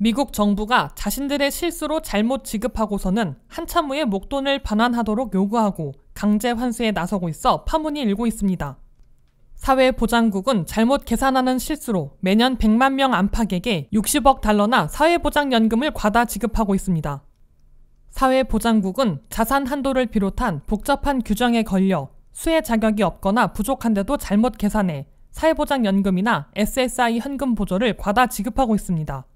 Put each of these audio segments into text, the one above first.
미국 정부가 자신들의 실수로 잘못 지급하고서는 한참 후에 목돈을 반환하도록 요구하고 강제 환수에 나서고 있어 파문이 일고 있습니다. 사회보장국은 잘못 계산하는 실수로 매년 100만 명 안팎에게 60억 달러나 사회보장연금을 과다 지급하고 있습니다. 사회보장국은 자산 한도를 비롯한 복잡한 규정에 걸려 수혜 자격이 없거나 부족한데도 잘못 계산해 사회보장연금이나 SSI 현금 보조를 과다 지급하고 있습니다.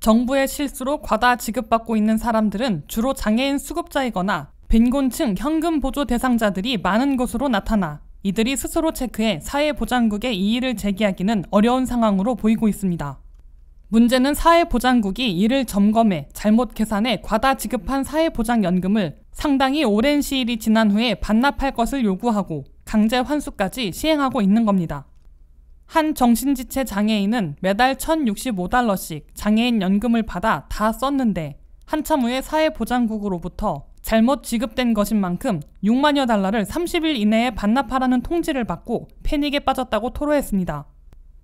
정부의 실수로 과다 지급받고 있는 사람들은 주로 장애인 수급자이거나 빈곤층 현금 보조 대상자들이 많은 것으로 나타나 이들이 스스로 체크해 사회보장국에 이의를 제기하기는 어려운 상황으로 보이고 있습니다. 문제는 사회보장국이 이를 점검해 잘못 계산해 과다 지급한 사회보장연금을 상당히 오랜 시일이 지난 후에 반납할 것을 요구하고 강제 환수까지 시행하고 있는 겁니다. 한 정신지체 장애인은 매달 1,065달러씩 장애인 연금을 받아 다 썼는데 한참 후에 사회보장국으로부터 잘못 지급된 것인 만큼 6만여 달러를 30일 이내에 반납하라는 통지를 받고 패닉에 빠졌다고 토로했습니다.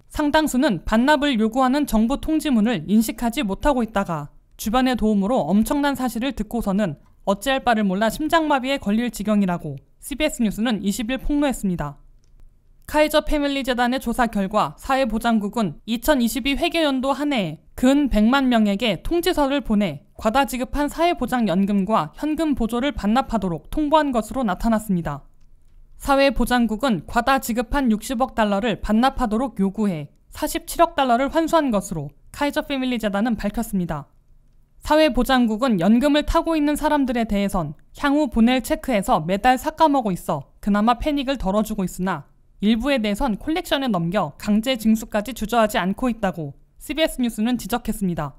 상당수는 반납을 요구하는 정부 통지문을 인식하지 못하고 있다가 주변의 도움으로 엄청난 사실을 듣고서는 어찌할 바를 몰라 심장마비에 걸릴 지경이라고 CBS 뉴스는 20일 폭로했습니다. 카이저 패밀리 재단의 조사 결과 사회보장국은 2022 회계연도 한 해에 근 100만 명에게 통지서를 보내 과다 지급한 사회보장연금과 현금 보조를 반납하도록 통보한 것으로 나타났습니다. 사회보장국은 과다 지급한 60억 달러를 반납하도록 요구해 47억 달러를 환수한 것으로 카이저 패밀리 재단은 밝혔습니다. 사회보장국은 연금을 타고 있는 사람들에 대해선 향후 보낼 체크에서 매달 삭감하고 있어 그나마 패닉을 덜어주고 있으나 일부에 대해선 콜렉션에 넘겨 강제 징수까지 주저하지 않고 있다고 CBS 뉴스는 지적했습니다.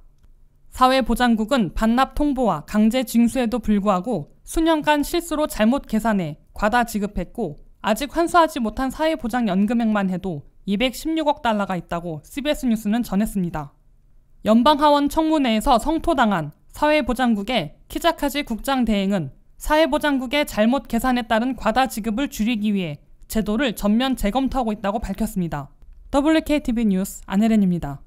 사회보장국은 반납 통보와 강제 징수에도 불구하고 수년간 실수로 잘못 계산해 과다 지급했고 아직 환수하지 못한 사회보장연금액만 해도 216억 달러가 있다고 CBS 뉴스는 전했습니다. 연방하원 청문회에서 성토당한 사회보장국의 키자카지 국장 대행은 사회보장국의 잘못 계산에 따른 과다 지급을 줄이기 위해 제도를 전면 재검토하고 있다고 밝혔습니다. WKTV 뉴스 안혜렌입니다.